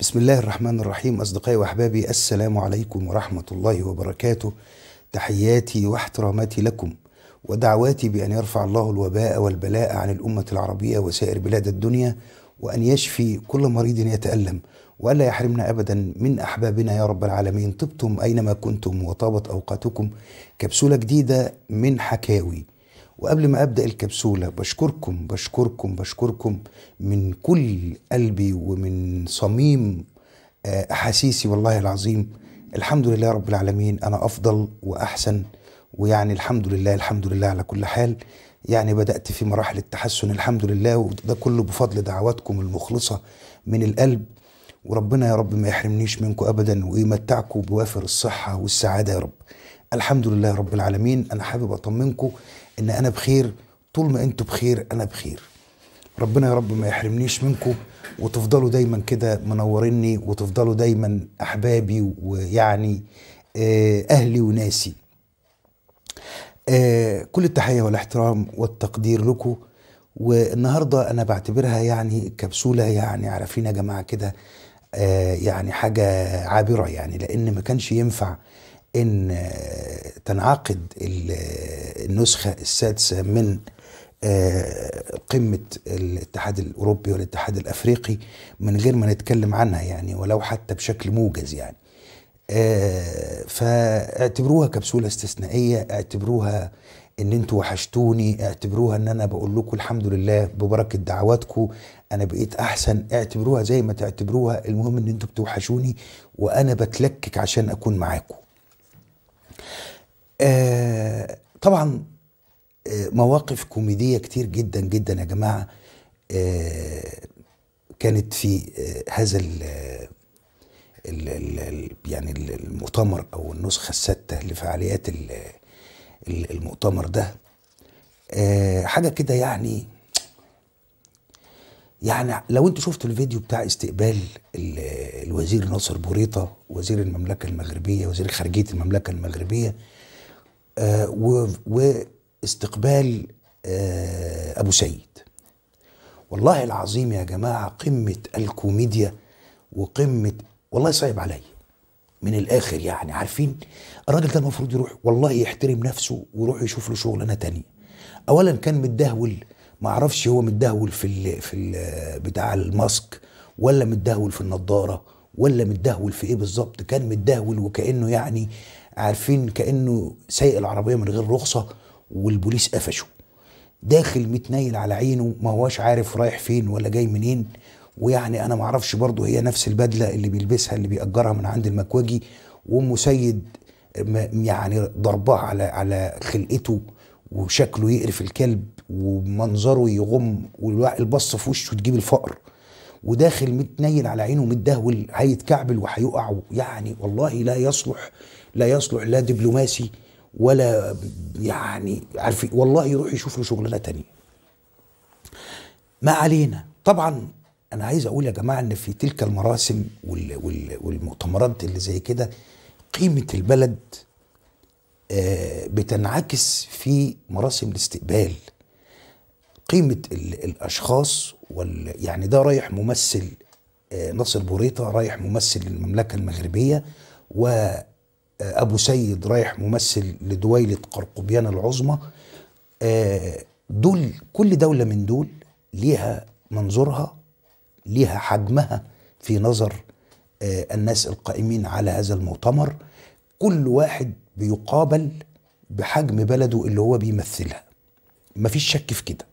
بسم الله الرحمن الرحيم أصدقائي وأحبابي السلام عليكم ورحمة الله وبركاته تحياتي واحتراماتي لكم ودعواتي بأن يرفع الله الوباء والبلاء عن الأمة العربية وسائر بلاد الدنيا وأن يشفي كل مريض يتألم وألا يحرمنا أبدا من أحبابنا يا رب العالمين طبتم أينما كنتم وطابت أوقاتكم كبسولة جديدة من حكاوي وقبل ما أبدأ الكبسولة بشكركم بشكركم بشكركم من كل قلبي ومن صميم آه، أحاسيسي والله العظيم الحمد لله رب العالمين أنا أفضل وأحسن ويعني الحمد لله الحمد لله على كل حال يعني بدأت في مراحل التحسن الحمد لله وده كله بفضل دعواتكم المخلصة من القلب وربنا يا رب ما يحرمنيش منكم أبدا ويمتعكم بوافر الصحة والسعادة يا رب الحمد لله رب العالمين أنا حابب أطمنكم ان انا بخير طول ما انتوا بخير انا بخير ربنا يا رب ما يحرمنيش منكم وتفضلوا دايما كده منوريني وتفضلوا دايما احبابي ويعني آه، اهلي وناسي آه كل التحية والاحترام والتقدير لكم والنهاردة أنا بعتبرها يعني كبسولة يعني عارفين يا جماعة كده آه يعني حاجة عابرة يعني لأن ما كانش ينفع ان تنعقد النسخه السادسه من آه، قمة الاتحاد الأوروبي والاتحاد الأفريقي من غير ما نتكلم عنها يعني ولو حتى بشكل موجز يعني آه، فاعتبروها كبسولة استثنائية اعتبروها ان انتوا وحشتوني اعتبروها ان انا بقول لكم الحمد لله ببركة دعواتكم انا بقيت احسن اعتبروها زي ما تعتبروها المهم ان انتوا بتوحشوني وانا بتلكك عشان اكون معاكم آه طبعا آه مواقف كوميديه كتير جدا جدا يا جماعه آه كانت في آه هذا ال آه، ال ال يعني المؤتمر او النسخه الستة لفعاليات المؤتمر ده آه حاجه كده يعني يعني لو انتوا شفتوا الفيديو بتاع استقبال الوزير ناصر بوريطه وزير المملكه المغربيه وزير خارجيه المملكه المغربيه آه، واستقبال آه، أبو سيد والله العظيم يا جماعة قمة الكوميديا وقمة والله صعب عليا من الاخر يعني عارفين الراجل ده المفروض يروح والله يحترم نفسه ويروح يشوف له شغلانه تانية اولا كان متدهول ما اعرفش هو متدهول في الـ في الـ بتاع الماسك ولا متدهول في النضاره ولا متدهول في ايه بالظبط كان متدهول وكانه يعني عارفين كانه سايق العربيه من غير رخصه والبوليس قفشه داخل متنيل على عينه ما هواش عارف رايح فين ولا جاي منين ويعني انا ما اعرفش برضه هي نفس البدله اللي بيلبسها اللي بيأجرها من عند المكواجي وام سيد يعني ضربها على على خلقته وشكله يقرف الكلب ومنظره يغم والبصه في وشه تجيب الفقر وداخل متنيل على عينه متدهول هيتكعبل وهيقع يعني والله لا يصلح لا يصلح لا دبلوماسي ولا يعني عارف إيه، والله يروح يشوف له شغلانه تانية ما علينا طبعا انا عايز اقول يا جماعه ان في تلك المراسم والمؤتمرات اللي زي كده قيمه البلد آه، بتنعكس في مراسم الاستقبال قيمه الاشخاص وال يعني ده رايح ممثل آه، ناصر بوريطه رايح ممثل للمملكه المغربيه وابو آه، سيد رايح ممثل لدويله قرقبيان العظمى آه، دول كل دوله من دول ليها منظورها ليها حجمها في نظر الناس القائمين على هذا المؤتمر كل واحد بيقابل بحجم بلده اللي هو بيمثلها مفيش شك في كده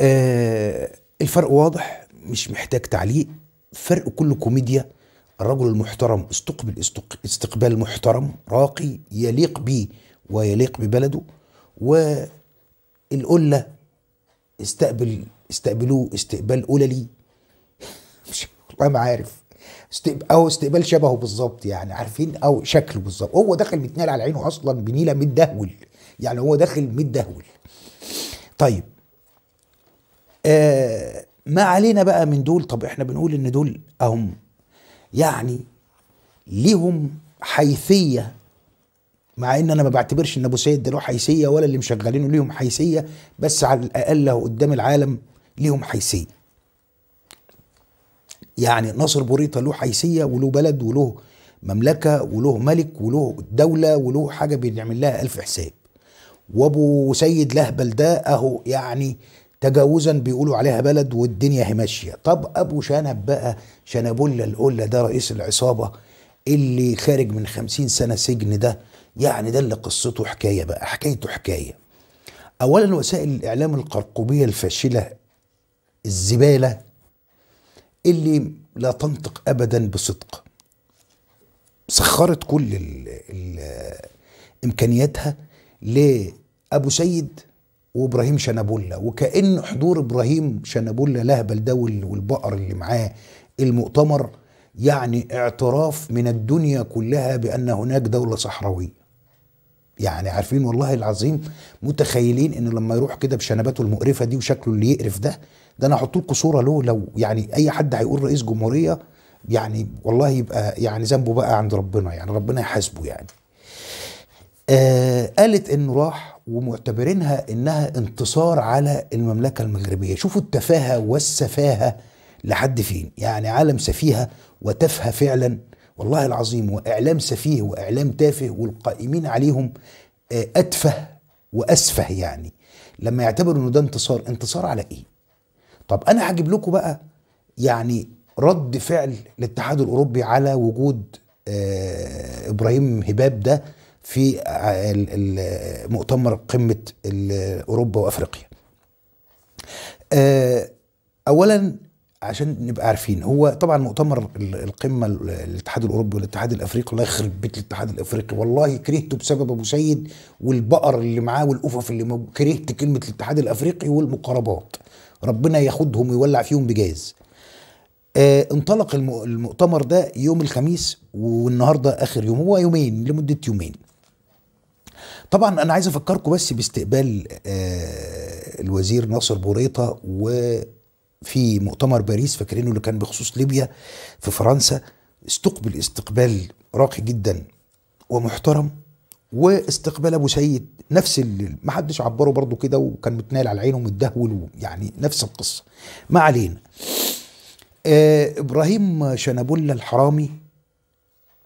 آه الفرق واضح مش محتاج تعليق فرق كله كوميديا الرجل المحترم استقبل استقبال محترم راقي يليق به ويليق ببلده والقلة استقبل استقبلوه استقبال قللي مش والله ما عارف او استقبال شبهه بالظبط يعني عارفين او شكله بالظبط هو داخل متنال على عينه اصلا بنيله متدهول يعني هو داخل متدهول طيب آه، ما علينا بقى من دول طب احنا بنقول ان دول اهم يعني ليهم حيثيه مع ان انا ما بعتبرش ان ابو سيد ده له حيثيه ولا اللي مشغلينه ليهم حيثيه بس على الاقل قدام العالم ليهم حيثيه يعني ناصر بوريطه له حيثيه وله بلد وله مملكه وله ملك وله دوله وله حاجه بنعمل لها الف حساب وابو سيد لهبل ده اهو يعني تجاوزا بيقولوا عليها بلد والدنيا ماشيه طب ابو شنب بقى شنبولا القله ده رئيس العصابه اللي خارج من خمسين سنه سجن ده يعني ده اللي قصته حكايه بقى حكايته حكايه اولا وسائل الاعلام القرقوبيه الفاشله الزباله اللي لا تنطق ابدا بصدق سخرت كل الـ الـ امكانياتها لابو سيد وابراهيم شنابولا وكان حضور ابراهيم شنابولا لهبل ده والبقر اللي معاه المؤتمر يعني اعتراف من الدنيا كلها بان هناك دوله صحراويه يعني عارفين والله العظيم متخيلين ان لما يروح كده بشنباته المقرفه دي وشكله اللي يقرف ده ده انا هحط لكم صوره له لو يعني اي حد هيقول رئيس جمهوريه يعني والله يبقى يعني ذنبه بقى عند ربنا يعني ربنا يحاسبه يعني آه قالت انه راح ومعتبرينها انها انتصار على المملكه المغربيه شوفوا التفاهه والسفاهه لحد فين يعني عالم سفيهه وتفهه فعلا والله العظيم واعلام سفيه واعلام تافه والقائمين عليهم آه، اتفه واسفه يعني لما يعتبروا ان ده انتصار انتصار على ايه طب انا هجيب لكم بقى يعني رد فعل الاتحاد الاوروبي على وجود آه، ابراهيم هباب ده في مؤتمر قمه اوروبا وافريقيا. آه، اولا عشان نبقى عارفين هو طبعا مؤتمر القمه الاتحاد الاوروبي والاتحاد الافريقي الله يخرب بيت الاتحاد الافريقي والله كرهته بسبب ابو سيد والبقر اللي معاه والأفف اللي مب... كرهت كلمه الاتحاد الافريقي والمقاربات ربنا ياخدهم ويولع فيهم بجاز آه انطلق المؤتمر ده يوم الخميس والنهارده اخر يوم هو يومين لمده يومين طبعا انا عايز افكركم بس باستقبال آه، الوزير ناصر بوريطه وفي مؤتمر باريس فاكرينه اللي كان بخصوص ليبيا في فرنسا استقبل استقبال راقي جدا ومحترم واستقبال ابو سيد نفس اللي ما حدش عبره برضه كده وكان متنال على عينه ومتدهول يعني نفس القصه ما علينا آه، ابراهيم شنبولا الحرامي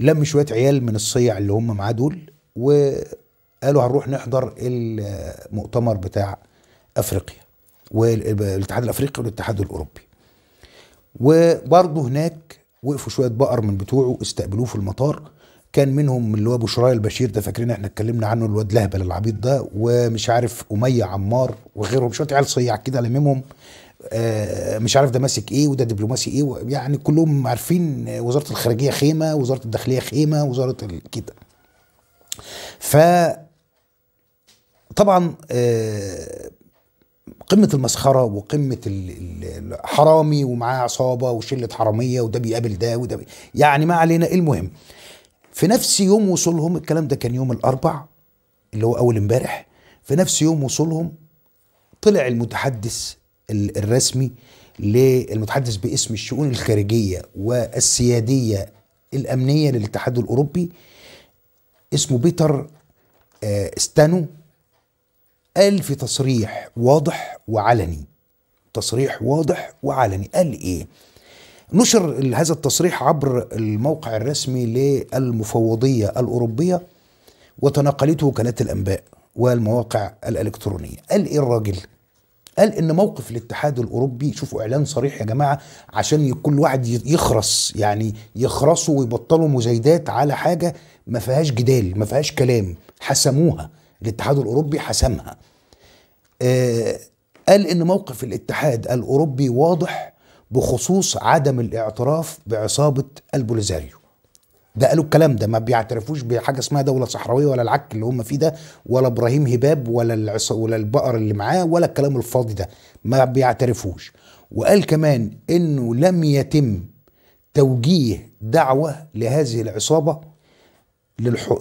لم شويه عيال من الصيع اللي هم معاه دول و قالوا هنروح نحضر المؤتمر بتاع افريقيا والاتحاد الافريقي والاتحاد الاوروبي وبرضه هناك وقفوا شويه بقر من بتوعه استقبلوه في المطار كان منهم اللي هو بشراي البشير ده فاكرين احنا اتكلمنا عنه الواد لهبل العبيط ده ومش عارف اميه عمار وغيرهم شويه عيال صياع كده لممهم آه، مش عارف ده ماسك ايه وده دبلوماسي ايه يعني كلهم عارفين وزاره الخارجيه خيمه وزاره الداخليه خيمه وزاره كده ف طبعا آه، قمه المسخره وقمه الحرامي ومعاه عصابه وشله حراميه وده بيقابل ده وده بي... يعني ما علينا المهم في نفس يوم وصولهم الكلام ده كان يوم الاربع اللي هو اول امبارح في نفس يوم وصولهم طلع المتحدث الرسمي للمتحدث باسم الشؤون الخارجيه والسياديه الامنيه للاتحاد الاوروبي اسمه بيتر آه، ستانو قال في تصريح واضح وعلني تصريح واضح وعلني قال ايه نشر هذا التصريح عبر الموقع الرسمي للمفوضية الأوروبية وتناقلته وكالات الأنباء والمواقع الإلكترونية قال إيه الراجل؟ قال إن موقف الاتحاد الأوروبي شوفوا إعلان صريح يا جماعة عشان كل واحد يخرس يعني يخرسوا ويبطلوا مزايدات على حاجة ما فيهاش جدال ما فيهاش كلام حسموها الاتحاد الاوروبي حسمها آه قال ان موقف الاتحاد الاوروبي واضح بخصوص عدم الاعتراف بعصابه البوليزاريو ده قالوا الكلام ده ما بيعترفوش بحاجه اسمها دوله صحراويه ولا العك اللي هم فيه ده ولا ابراهيم هباب ولا العص ولا البقر اللي معاه ولا الكلام الفاضي ده ما بيعترفوش وقال كمان انه لم يتم توجيه دعوه لهذه العصابه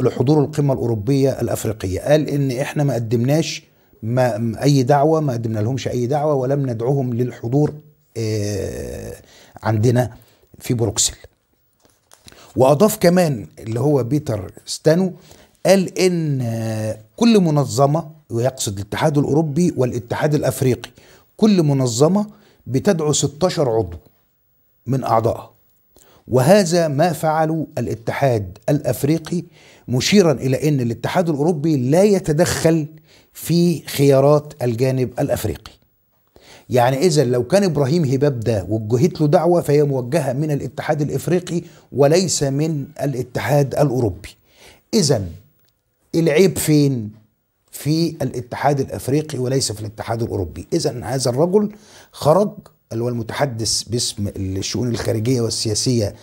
لحضور القمة الأوروبية الأفريقية قال إن إحنا ما قدمناش ما أي دعوة ما قدمنا لهمش أي دعوة ولم ندعوهم للحضور آه، عندنا في بروكسل وأضاف كمان اللي هو بيتر ستانو قال إن آه، كل منظمة ويقصد الاتحاد الأوروبي والاتحاد الأفريقي كل منظمة بتدعو 16 عضو من أعضائها وهذا ما فعله الاتحاد الافريقي مشيرا الى ان الاتحاد الاوروبي لا يتدخل في خيارات الجانب الافريقي. يعني اذا لو كان ابراهيم هباب ده وجهت له دعوه فهي موجهه من الاتحاد الافريقي وليس من الاتحاد الاوروبي. اذا العيب فين؟ في الاتحاد الافريقي وليس في الاتحاد الاوروبي اذا هذا الرجل خرج اللي هو المتحدث باسم الشؤون الخارجيه والسياسيه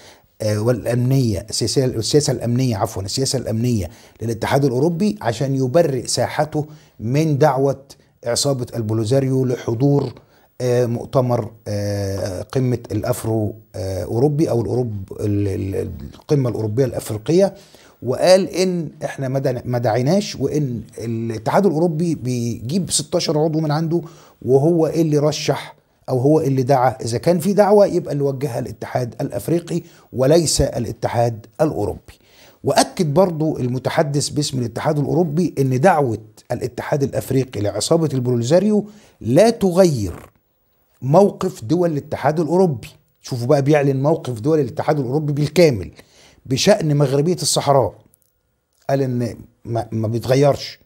آه، والامنيه السياسيه السياسه الامنيه عفوا السياسه الامنيه للاتحاد الاوروبي عشان يبرئ ساحته من دعوه عصابه البولوزاريو لحضور آه، مؤتمر آه، قمه الافرو اوروبي او الاوروب القمه الاوروبيه الافريقيه وقال ان احنا ما دعيناش وان الاتحاد الاوروبي بيجيب 16 عضو من عنده وهو اللي رشح او هو اللي دعا اذا كان في دعوه يبقى اللي وجهها الاتحاد الافريقي وليس الاتحاد الاوروبي واكد برضو المتحدث باسم الاتحاد الاوروبي ان دعوه الاتحاد الافريقي لعصابه البروليزاريو لا تغير موقف دول الاتحاد الاوروبي شوفوا بقى بيعلن موقف دول الاتحاد الاوروبي بالكامل بشان مغربيه الصحراء قال ان ما, ما بيتغيرش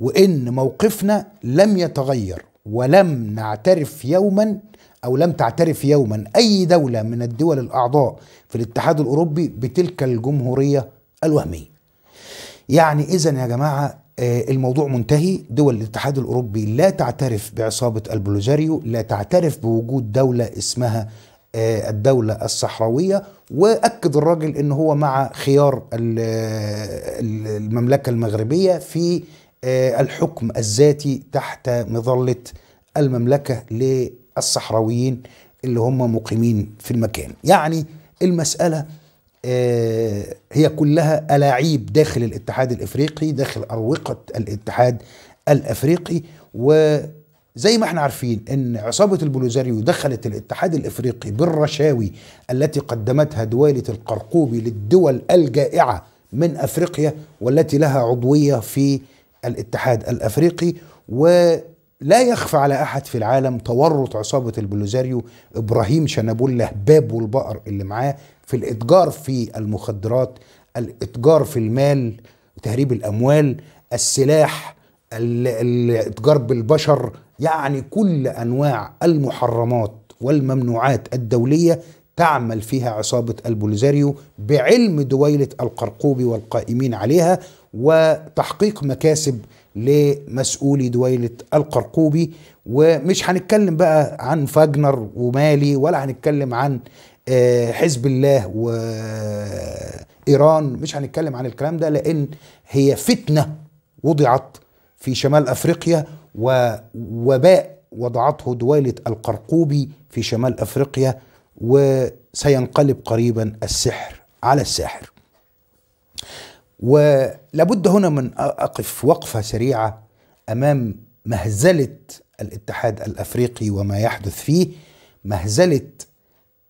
وان موقفنا لم يتغير ولم نعترف يوما أو لم تعترف يوما أي دولة من الدول الأعضاء في الاتحاد الأوروبي بتلك الجمهورية الوهمية يعني إذا يا جماعة آه، الموضوع منتهي دول الاتحاد الأوروبي لا تعترف بعصابة البلوجاريو لا تعترف بوجود دولة اسمها آه، الدولة الصحراوية وأكد الراجل أنه هو مع خيار آه، المملكة المغربية في آه، الحكم الذاتي تحت مظلة المملكة للصحراويين اللي هم مقيمين في المكان يعني المسألة آه، هي كلها ألاعيب داخل الاتحاد الإفريقي داخل أروقة الاتحاد الأفريقي وزي ما احنا عارفين أن عصابة البوليزاريو دخلت الاتحاد الإفريقي بالرشاوي التي قدمتها دويلة القرقوبي للدول الجائعة من أفريقيا والتي لها عضوية في الاتحاد الافريقي ولا يخفى على احد في العالم تورط عصابه البلوزاريو ابراهيم شنابولا باب والبقر اللي معاه في الاتجار في المخدرات الاتجار في المال تهريب الاموال السلاح الاتجار بالبشر يعني كل انواع المحرمات والممنوعات الدوليه تعمل فيها عصابه البوليزاريو بعلم دويله القرقوبي والقائمين عليها وتحقيق مكاسب لمسؤولي دويلة القرقوبي ومش هنتكلم بقى عن فاجنر ومالي ولا هنتكلم عن آه، حزب الله وإيران مش هنتكلم عن الكلام ده لأن هي فتنة وضعت في شمال أفريقيا ووباء وضعته دويلة القرقوبي في شمال أفريقيا وسينقلب قريبا السحر على الساحر ولابد هنا من أقف وقفة سريعة أمام مهزلة الاتحاد الأفريقي وما يحدث فيه مهزلة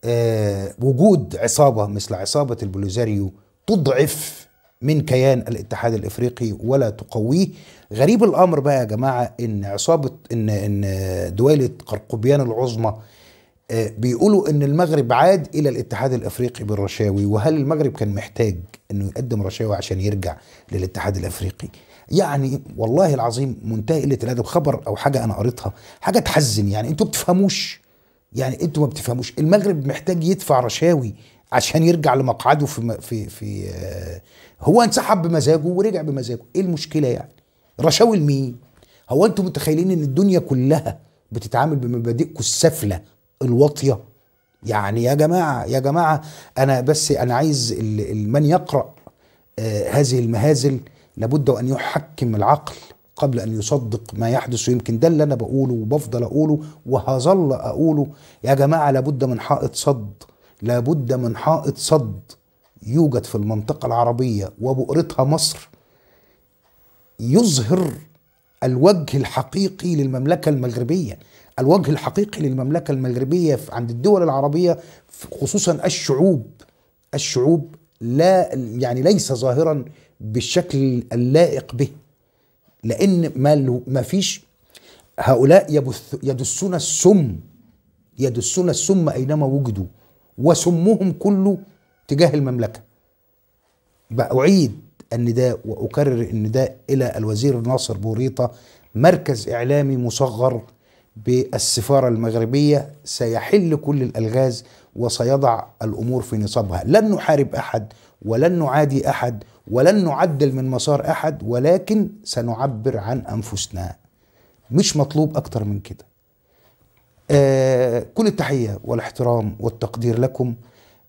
آه، وجود عصابة مثل عصابة البوليزاريو تضعف من كيان الاتحاد الافريقي ولا تقويه غريب الامر بقى يا جماعه ان عصابه ان ان دويله قرقبيان العظمى آه، بيقولوا ان المغرب عاد الى الاتحاد الافريقي بالرشاوي وهل المغرب كان محتاج انه يقدم رشاوي عشان يرجع للاتحاد الافريقي يعني والله العظيم منتهى قله الادب خبر او حاجه انا قريتها حاجه تحزن يعني انتوا بتفهموش يعني انتوا ما بتفهموش المغرب محتاج يدفع رشاوي عشان يرجع لمقعده في في في آه، هو انسحب بمزاجه ورجع بمزاجه ايه المشكله يعني رشاوي لمين هو انتوا متخيلين ان الدنيا كلها بتتعامل بمبادئكم السفله الواطيه يعني يا جماعه يا جماعه انا بس انا عايز من يقرا آه، هذه المهازل لابد وان يحكم العقل قبل ان يصدق ما يحدث ويمكن ده اللي انا بقوله وبفضل اقوله وهظل اقوله يا جماعه لابد من حائط صد لابد من حائط صد يوجد في المنطقه العربيه وبؤرتها مصر يظهر الوجه الحقيقي للمملكه المغربيه الوجه الحقيقي للمملكة المغربية عند الدول العربية خصوصا الشعوب الشعوب لا يعني ليس ظاهرا بالشكل اللائق به لأن ما ما فيش هؤلاء يبث يدسون السم يدسون السم أينما وجدوا وسمهم كله تجاه المملكة أعيد النداء وأكرر النداء إلى الوزير ناصر بوريطة مركز إعلامي مصغر بالسفاره المغربيه سيحل كل الالغاز وسيضع الامور في نصابها، لن نحارب احد ولن نعادي احد ولن نعدل من مسار احد ولكن سنعبر عن انفسنا. مش مطلوب اكتر من كده. آه كل التحيه والاحترام والتقدير لكم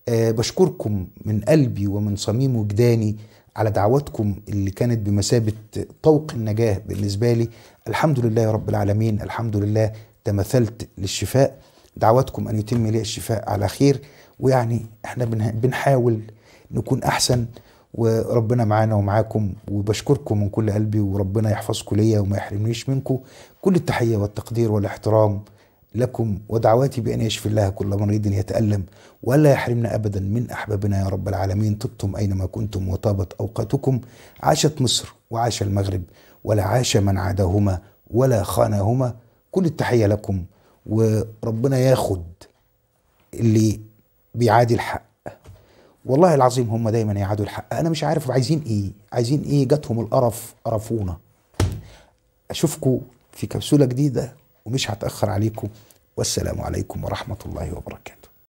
آه بشكركم من قلبي ومن صميم وجداني على دعواتكم اللي كانت بمثابة طوق النجاة بالنسبة لي الحمد لله رب العالمين الحمد لله تمثلت للشفاء دعواتكم أن يتم لي الشفاء على خير ويعني احنا بنحاول نكون أحسن وربنا معانا ومعاكم وبشكركم من كل قلبي وربنا يحفظكم ليا وما يحرمنيش منكم كل التحية والتقدير والاحترام لكم ودعواتي بأن يشفي الله كل مريض يتألم ولا يحرمنا أبدا من أحبابنا يا رب العالمين طبتم أينما كنتم وطابت أوقاتكم عاشت مصر وعاش المغرب ولا عاش من عداهما ولا خانهما كل التحية لكم وربنا ياخد اللي بيعادي الحق والله العظيم هم دايما يعادوا الحق انا مش عارف عايزين ايه عايزين ايه جاتهم القرف قرفونا اشوفكم في كبسوله جديده ومش هتأخر عليكم والسلام عليكم ورحمة الله وبركاته